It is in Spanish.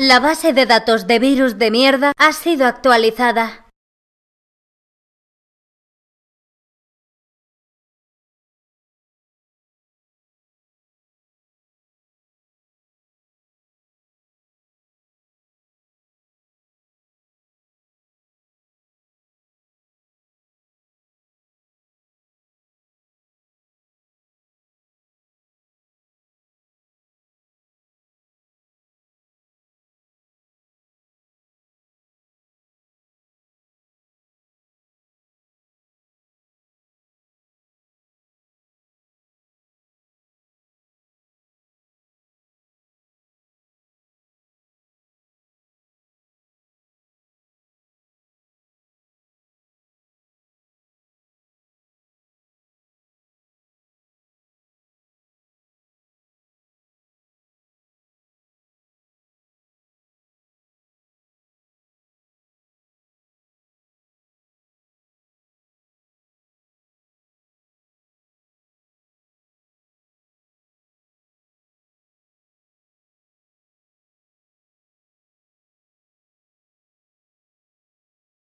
La base de datos de virus de mierda ha sido actualizada.